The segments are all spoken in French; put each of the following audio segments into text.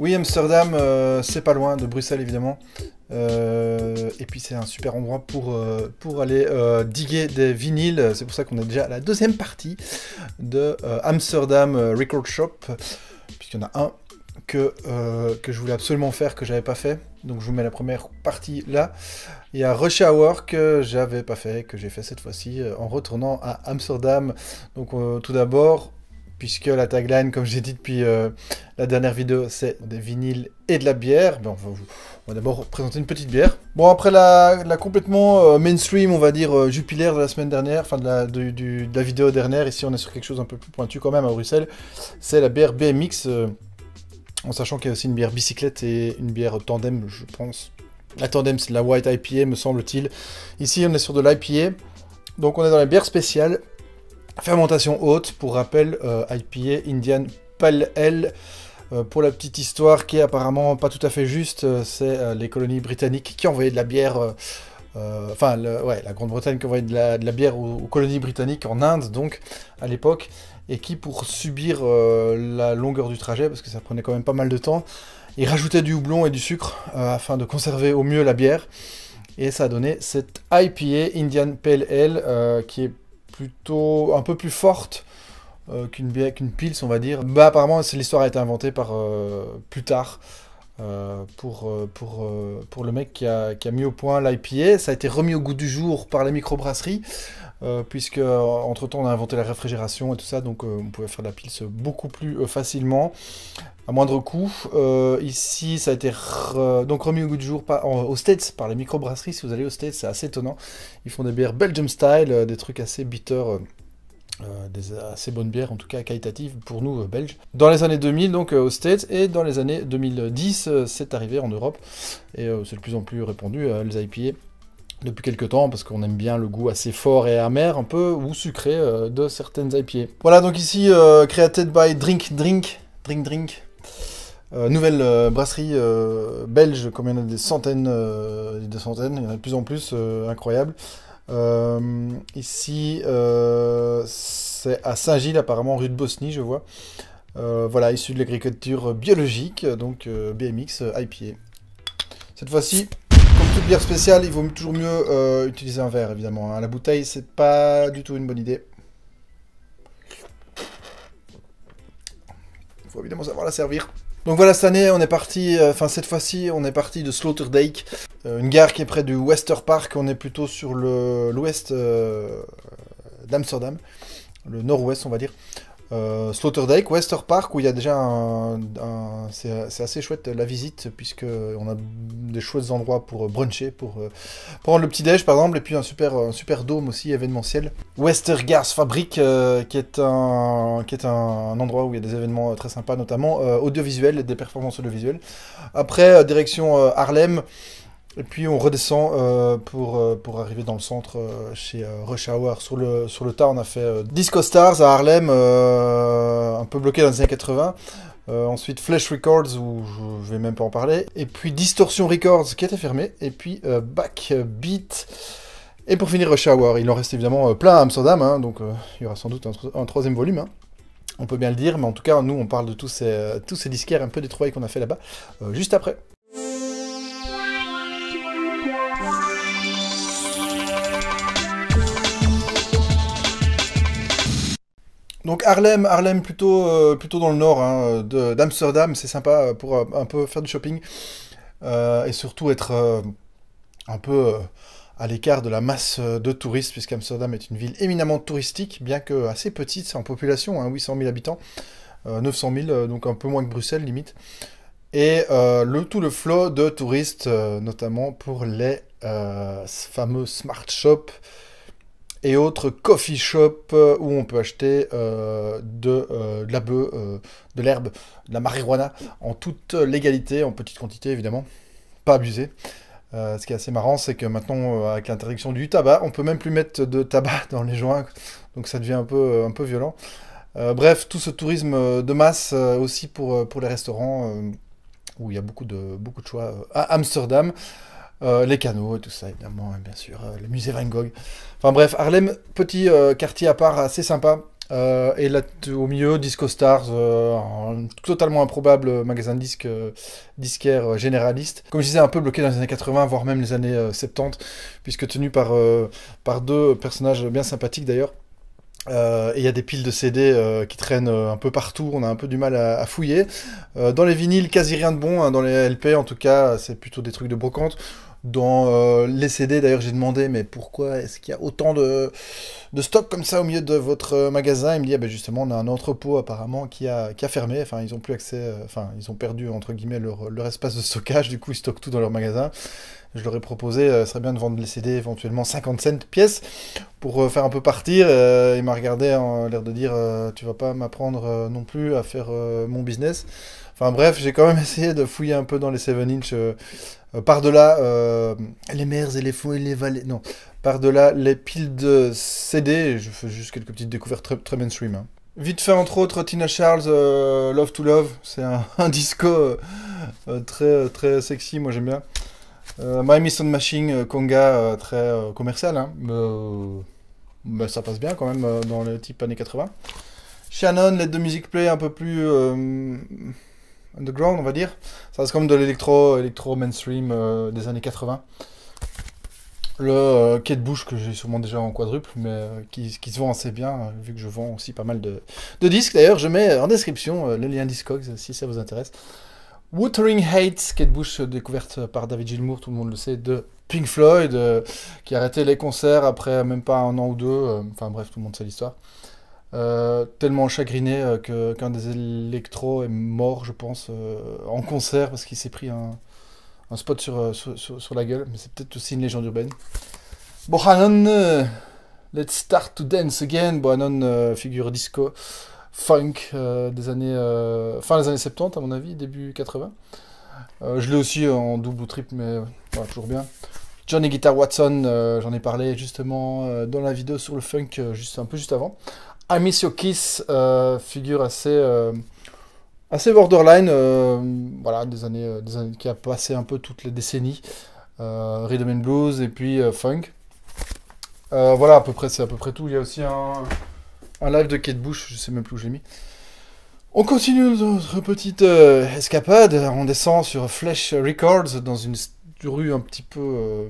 Oui, Amsterdam, euh, c'est pas loin de Bruxelles évidemment. Euh, et puis c'est un super endroit pour, euh, pour aller diguer des vinyles. C'est pour ça qu'on est déjà à la deuxième partie de Amsterdam Record Shop, puisqu'il y en a un que, que je voulais absolument faire, que j'avais pas fait. Donc je vous mets la première partie là. Il y a Rush Hour que j'avais pas fait, que j'ai fait cette fois-ci en retournant à Amsterdam. Donc tout d'abord, puisque la tagline, comme j'ai dit depuis euh, la dernière vidéo, c'est des vinyles et de la bière. Ben, on va, d'abord présenter une petite bière. Bon, après la, complètement euh, mainstream, on va dire jupilaire euh, Jupiler de la semaine dernière, enfin de la, la, vidéo dernière, ici on est sur quelque chose un peu plus pointu quand même à Bruxelles, c'est la bière BMX, en sachant qu'il y a aussi une bière bicyclette et une bière tandem, je pense. La tandem, c'est la White IPA, me semble-t-il. Ici, on est sur de l'IPA. Donc on est dans la bière spéciale Fermentation haute, pour rappel, euh, IPA Indian Pale Ale. Euh, pour la petite histoire qui est apparemment pas tout à fait juste, euh, c'est les colonies britanniques qui envoyaient de la bière, enfin ouais, la Grande-Bretagne qui envoyait de la, bière aux, colonies britanniques en Inde donc à l'époque, et qui pour subir la longueur du trajet, parce que ça prenait quand même pas mal de temps, ils rajoutaient du houblon et du sucre afin de conserver au mieux la bière. Et ça a donné cette IPA Indian Pale Ale qui est plutôt un peu plus forte euh, qu'une pile pils, on va dire. Bah, apparemment, l'histoire a été inventée par, euh, plus tard euh, pour, pour, pour le mec qui a, qui a mis au point l'IPA. Ça a été remis au goût du jour par les microbrasseries. Euh, puisque euh, entre temps on a inventé la réfrigération et tout ça, donc euh, on pouvait faire de la pils beaucoup plus facilement, à moindre coût. ici, ça a été donc remis au goût du jour aux States par les microbrasseries. Si vous allez aux States, c'est assez étonnant. Ils font des bières Belgium style, des trucs assez bitter. des assez bonnes bières, en tout cas qualitatives pour nous belges. Dans les années 2000, donc aux States, et dans les années 2010, c'est arrivé en Europe, et c'est de plus en plus répandu, les IPA depuis quelques temps parce qu'on aime bien le goût assez fort et amer un peu ou sucré euh, de certaines IPA. Voilà donc ici euh, created by Drink Drink Drink Drink. Euh, nouvelle brasserie belge, comme il y en a des centaines, des centaines, il y en a de plus en plus, incroyable. ici, c'est à Saint-Gilles, apparemment, rue de Bosnie, je vois. voilà, issu de l'agriculture biologique, donc BMX IPA. Cette fois-ci, toute bière spéciale, il vaut toujours mieux euh, utiliser un verre, évidemment. Hein. La bouteille, c'est pas du tout une bonne idée. Il faut évidemment savoir la servir. Donc voilà, cette année, on est parti, euh, enfin cette fois-ci, on est parti de Slaughter euh, une gare qui est près du Wester Park. On est plutôt sur l'ouest d'Amsterdam, le nord-ouest, on va dire. Euh, Wester Park, où il y a déjà un. c'est assez chouette la visite, puisque on a des chouettes endroits pour euh, bruncher, pour euh, prendre le petit-déj par exemple, et puis un super, super dôme aussi événementiel. Wester Gas Fabric, euh, qui est, un, qui est un, endroit où il y a des événements très sympas, notamment audiovisuels, des performances audiovisuelles. Après, direction Harlem. Et puis on redescend euh, pour, euh, pour arriver dans le centre euh, chez Rush Hour. Sur le, sur le tas, on a fait Disco Stars à Harlem, un peu bloqué dans les années 80. ensuite Flash Records, où je, vais même pas en parler. Et puis Distortion Records, qui était fermé. Et puis Backbeat. Et pour finir Rush Hour, il en reste évidemment plein à Amsterdam, hein. donc il y aura sans doute un, troisième volume. Hein. on peut bien le dire, mais en tout cas, nous, on parle de tous ces, tous ces disquaires un peu détruits qu'on a fait là-bas, juste après. Donc Harlem, Harlem plutôt, euh, plutôt dans le nord hein, d'Amsterdam, c'est sympa pour euh, un peu faire du shopping euh, et surtout être un peu à l'écart de la masse de touristes, puisqu'Amsterdam est une ville éminemment touristique, bien que assez petite en population, 800 hein, 000 habitants, 900 000, donc un peu moins que Bruxelles limite. Et tout le flot de touristes, notamment pour les fameux smart shops et autres coffee shops euh, où on peut acheter euh, euh, de, la bœuf, de l'herbe, de la marijuana en toute légalité, en petite quantité évidemment, pas abusé. ce qui est assez marrant, c'est que maintenant, avec l'interdiction du tabac, on peut même plus mettre de tabac dans les joints, donc ça devient un peu, un peu violent. bref, tout ce tourisme de masse aussi pour, pour les restaurants, où il y a beaucoup de, beaucoup de choix à Amsterdam. Euh, les canaux et tout ça, évidemment, hein, bien sûr, euh, le musée Van Gogh. Enfin bref, Harlem, petit euh, quartier à part, assez sympa. et là, au milieu, Disco Stars, totalement improbable magasin de disques, disquaire généraliste. Comme je disais, un peu bloqué dans les années 80, voire même les années 70, puisque tenu par, par deux personnages bien sympathiques d'ailleurs. et il y a des piles de CD qui traînent un peu partout, on a un peu du mal à, fouiller. dans les vinyles, quasi rien de bon, hein, dans les LP en tout cas, c'est plutôt des trucs de brocante. Dans euh, les CD, d'ailleurs, j'ai demandé, mais pourquoi est-ce qu'il y a autant de, de stock comme ça au milieu de votre euh, magasin Il me dit, ah, ben justement, on a un entrepôt apparemment qui a, qui a fermé. Enfin, ils ont plus accès, euh, enfin, ils ont perdu entre guillemets leur, leur, espace de stockage. Du coup, ils stockent tout dans leur magasin. Je leur ai proposé, ce serait bien de vendre les CD éventuellement 50 cents pièces pour faire un peu partir. il m'a regardé en l'air de dire, tu vas pas m'apprendre non plus à faire mon business. Enfin bref, j'ai quand même essayé de fouiller un peu dans les 7 inch euh, par-delà euh, les mers et les fonds et les vallées. Non, par-delà les piles de CD. Je fais juste quelques petites découvertes très, très mainstream. Hein. Vite fait, entre autres, Tina Charles, euh, Love to Love, c'est un, disco très, très sexy, moi j'aime bien. My Sound Machine, Conga, très commercial, mais, hein. bah, ça passe bien quand même dans le type années 80. Shannon, Let de Music play un peu plus underground, on va dire. Ça reste comme de l'électro, électro mainstream euh, des années 80. Le Kate euh, Bush, que j'ai sûrement déjà en quadruple, mais euh, qui, se vend assez bien, vu que je vends aussi pas mal de, disques. D'ailleurs, je mets en description le lien Discogs si ça vous intéresse. Watering Heights, Kate Bush découverte par David Gilmour, tout le monde le sait, de Pink Floyd, qui arrêté les concerts après même pas un an ou deux. Enfin bref, tout le monde sait l'histoire. Euh, tellement chagriné euh, que, qu'un des électro est mort, je pense, euh, en concert parce qu'il s'est pris un, spot sur, sur, la gueule. Mais c'est peut-être aussi une légende urbaine. Bohanon, let's start to dance again. Bohanon, figure disco funk des années fin des années 70 à mon avis, début 80. je l'ai aussi en double ou triple, mais toujours bien. Johnny Guitar Watson, j'en ai parlé justement dans la vidéo sur le funk, juste un peu juste avant. Kiss, Kiss, euh, figure assez, euh, assez borderline, euh, voilà, des années, qui a passé un peu toutes les décennies, rhythm and blues et puis funk. voilà, à peu près, c'est à peu près tout. Il y a aussi un, live de Kate Bush, je sais même plus où je mis. On continue notre petite escapade. On descend sur Flash Records dans une rue un petit peu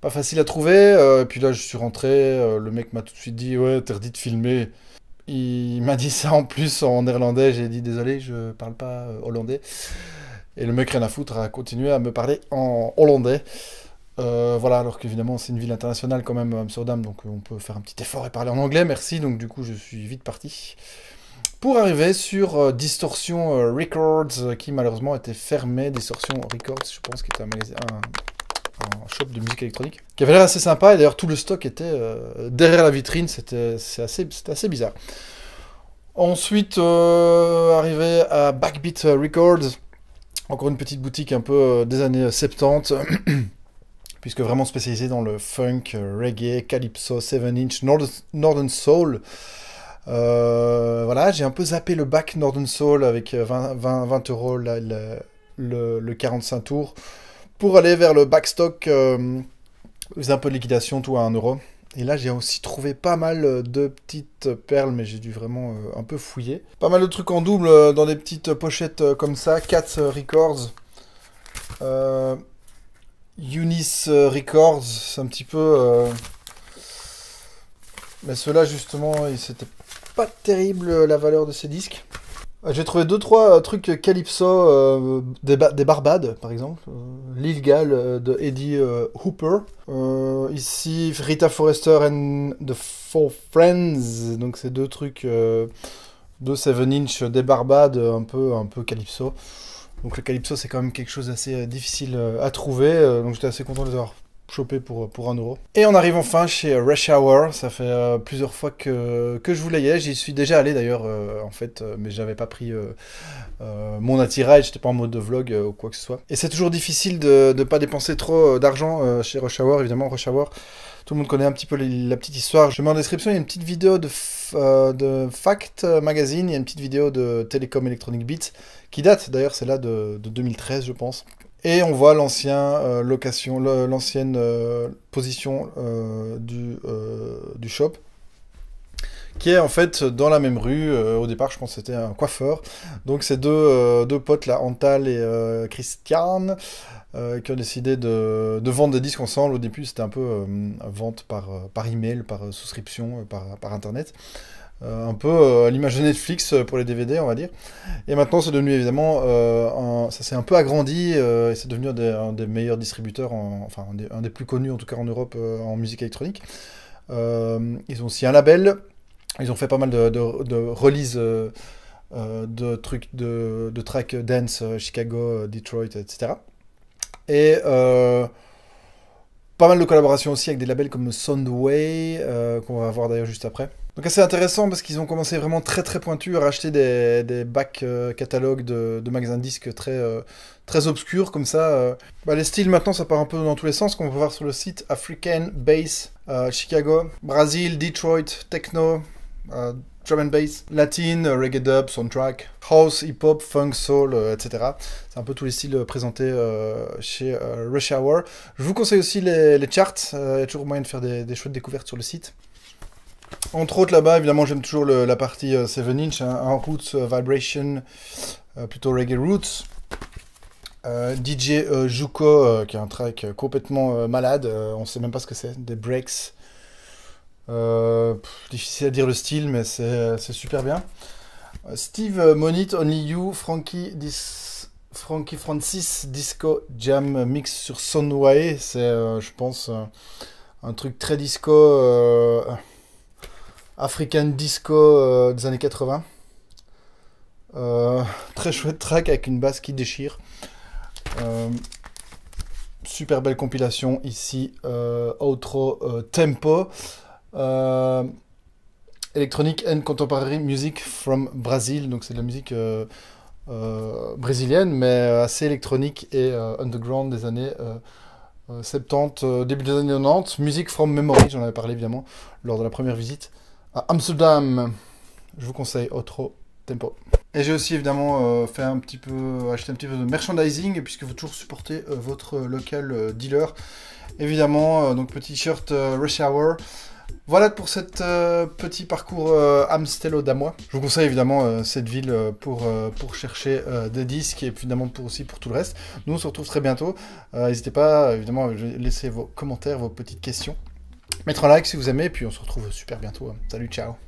pas facile à trouver. Euh, et puis là, je suis rentré, euh, le mec m'a tout de suite dit Ouais, interdit de filmer. Il m'a dit ça en plus en néerlandais. J'ai dit Désolé, je parle pas euh, hollandais. Et le mec, rien à foutre, a continué à me parler en hollandais. voilà, alors qu'évidemment, c'est une ville internationale quand même, Amsterdam, donc on peut faire un petit effort et parler en anglais, merci. Donc, du coup, je suis vite parti. Pour arriver sur Distortion Records, qui malheureusement était fermé. Distortion Records, je pense, qui était un, un un shop de musique électronique, qui avait l'air assez sympa, et d'ailleurs tout le stock était euh, derrière la vitrine, c'était assez, assez bizarre. Ensuite, euh, arrivé à Backbeat Records, encore une petite boutique un peu euh, des années 70, puisque vraiment spécialisé dans le funk, reggae, calypso, 7-inch, Northern, Soul. voilà, j'ai un peu zappé le bac Northern Soul avec 20, 20, euros le, le, 45 tours pour aller vers le backstock, un un peu de liquidation, tout à 1€. Et là, j'ai aussi trouvé pas mal euh, de petites perles, mais j'ai dû vraiment euh, un peu fouiller. Pas mal de trucs en double euh, dans des petites pochettes comme ça. 4 Records. Unis Records, c'est un petit peu... Mais ceux-là, justement, c'était pas terrible la valeur de ces disques. J'ai trouvé deux trois euh, trucs calypso euh, des, des, Barbades par exemple, L'ilgal euh, L'île de Eddie Hooper, ici Rita Forrester and the Four Friends, donc c'est deux trucs de 7 inch des Barbades un peu un peu calypso. Donc le calypso c'est quand même quelque chose d'assez difficile à trouver, donc j'étais assez content de les avoir choper pour, pour un euro. Et on arrive enfin chez Rush Hour, ça fait euh, plusieurs fois que, que je voulais y aller, j'y suis déjà allé d'ailleurs euh, en fait, euh, mais j'avais pas pris mon attirail, j'étais pas en mode de vlog ou quoi que ce soit. Et c'est toujours difficile de ne pas dépenser trop d'argent chez Rush Hour, évidemment Rush Hour, tout le monde connaît un petit peu la petite histoire. Je mets en description, il y a une petite vidéo de, de Fact Magazine, il y a une petite vidéo de Telecom Electronic Beats, qui date d'ailleurs, c'est là de, de 2013 je pense, et on voit l'ancien euh, location, l'ancienne euh, position euh, du, shop qui est en fait dans la même rue. au départ, je pense que c'était un coiffeur. Donc ces deux, potes, là, Antal et Christiane, Christian, qui ont décidé de, vendre des disques ensemble. Au début, c'était un peu vente par, par email, par souscription, par internet. Euh, un peu euh, à l'image de Netflix euh, pour les DVD, on va dire. Et maintenant, c'est devenu évidemment, ça s'est un peu agrandi et c'est devenu un des, meilleurs distributeurs, enfin un des, plus connus en tout cas en Europe en musique électronique. ils ont aussi un label, ils ont fait pas mal de, releases. de trucs de, de tracks dance, Chicago, Detroit, etc. Et pas mal de collaborations aussi avec des labels comme Soundway, qu'on va voir d'ailleurs juste après. Donc assez intéressant parce qu'ils ont commencé vraiment très très pointu à acheter des, des bacs euh, catalogues de, de magasins disques très, euh, très obscurs comme ça. Euh. Bah, les styles maintenant ça part un peu dans tous les sens qu'on peut voir sur le site African Bass, Chicago, Brazil, Detroit, Techno, drum and bass, latin, reggae dub, soundtrack, house, hip hop, funk, soul, etc. C'est un peu tous les styles présentés chez Rush Hour. Je vous conseille aussi les, charts, il y a toujours moyen de faire des, des chouettes découvertes sur le site. Entre autres là-bas, évidemment, j'aime toujours la partie 7 euh, inch, hein, roots euh, vibration, euh, plutôt reggae roots. DJ Juko, qui est un track complètement malade, on sait même pas ce que c'est, des breaks. difficile à dire le style, mais c'est super bien. Steve Monit, Only You, Frankie, Frankie Francis, Disco Jam Mix sur Sunway. C'est, je pense, un truc très disco. African Disco euh, des années 80. Euh, très chouette track avec une basse qui déchire. Euh, super belle compilation ici, outro tempo. Electronic and Contemporary Music from Brazil, donc c'est de la musique brésilienne, mais assez électronique et underground des années 70, début des années 90. Music from Memory, j'en avais parlé évidemment lors de la première visite. Amsterdam. Je vous conseille Otro Tempo. Et j'ai aussi évidemment euh, fait un petit peu, acheté un petit peu de merchandising, puisque vous toujours supportez euh, votre euh, local dealer. Évidemment, donc petit t-shirt Rush Hour. Voilà pour cet petit parcours Amstello d'Amois. Je vous conseille évidemment cette ville pour, pour chercher des disques et évidemment pour, aussi pour tout le reste. Nous, on se retrouve très bientôt. N'hésitez pas, évidemment, à laisser vos commentaires, vos petites questions. Mettre un like si vous aimez, et puis on se retrouve super bientôt. Salut, ciao